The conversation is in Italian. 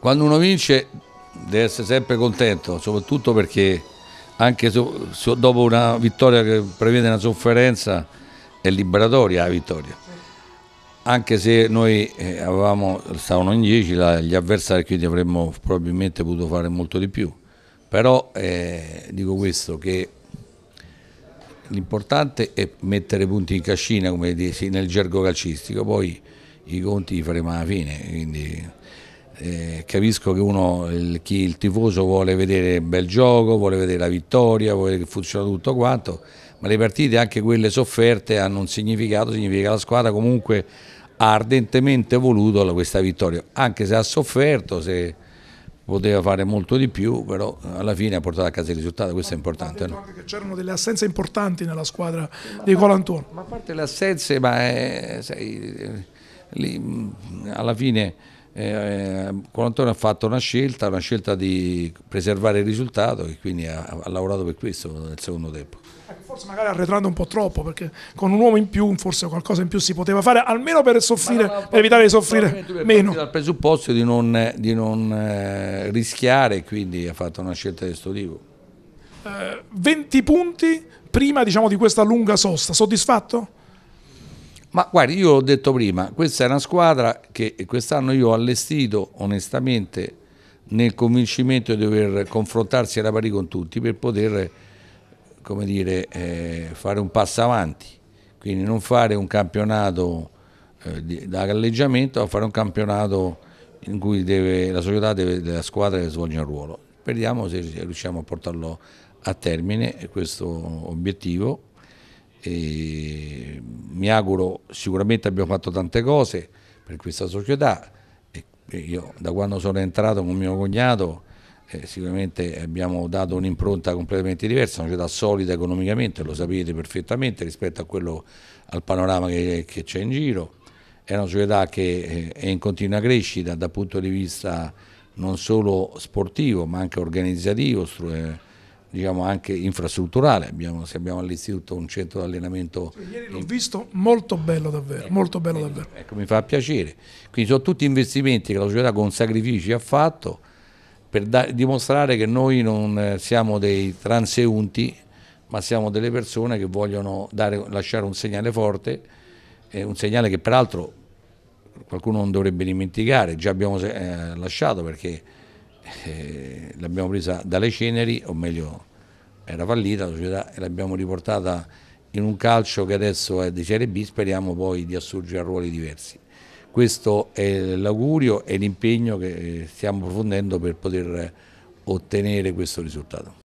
Quando uno vince deve essere sempre contento, soprattutto perché anche so, so, dopo una vittoria che prevede una sofferenza è liberatoria la vittoria. Anche se noi eh, avevamo, stavano in 10 gli avversari, quindi avremmo probabilmente potuto fare molto di più. Però eh, dico questo, che l'importante è mettere punti in cascina, come dici, nel gergo calcistico, poi i conti li faremo alla fine. Quindi eh, capisco che uno, il, chi, il tifoso vuole vedere bel gioco, vuole vedere la vittoria, vuole che funziona tutto quanto, ma le partite, anche quelle sofferte, hanno un significato, significa che la squadra comunque ha ardentemente voluto questa vittoria, anche se ha sofferto, se poteva fare molto di più, però alla fine ha portato a casa il risultato, questo è importante. No? c'erano delle assenze importanti nella squadra di Colantuono. Ma a parte le assenze, ma è, eh, sai, eh, lì, alla fine eh, con eh, Antonio ha fatto una scelta, una scelta di preservare il risultato e quindi ha, ha lavorato per questo nel secondo tempo. Ecco, forse magari arretrando un po' troppo perché con un uomo in più forse qualcosa in più si poteva fare almeno per, soffrire, no, no, per evitare di soffrire meno. Dal presupposto di non, di non eh, rischiare quindi ha fatto una scelta di questo tipo. Eh, 20 punti prima diciamo, di questa lunga sosta, soddisfatto? Ma guardi, io l'ho detto prima, questa è una squadra che quest'anno io ho allestito onestamente nel convincimento di dover confrontarsi alla pari con tutti per poter come dire, eh, fare un passo avanti, quindi non fare un campionato eh, da galleggiamento, ma fare un campionato in cui deve, la società deve, della squadra deve svolgere un ruolo. Speriamo se riusciamo a portarlo a termine questo obiettivo e mi auguro, sicuramente abbiamo fatto tante cose per questa società. E io da quando sono entrato con mio cognato eh, sicuramente abbiamo dato un'impronta completamente diversa, una società solida economicamente, lo sapete perfettamente rispetto quello, al panorama che c'è in giro. È una società che eh, è in continua crescita dal punto di vista non solo sportivo ma anche organizzativo, eh, diciamo, anche infrastrutturale, abbiamo, abbiamo all'istituto un centro di allenamento. Sì, cioè, ieri l'ho in... visto, molto bello davvero, ecco, molto bello davvero. Eh, ecco, mi fa piacere. Quindi sono tutti investimenti che la società con sacrifici ha fatto per dimostrare che noi non eh, siamo dei transeunti, ma siamo delle persone che vogliono dare, lasciare un segnale forte, eh, un segnale che peraltro qualcuno non dovrebbe dimenticare, già abbiamo eh, lasciato perché eh, l'abbiamo presa dalle ceneri, o meglio era fallita la società e l'abbiamo riportata in un calcio che adesso è di Serie B, speriamo poi di assurgere a ruoli diversi. Questo è l'augurio e l'impegno che eh, stiamo approfondendo per poter ottenere questo risultato.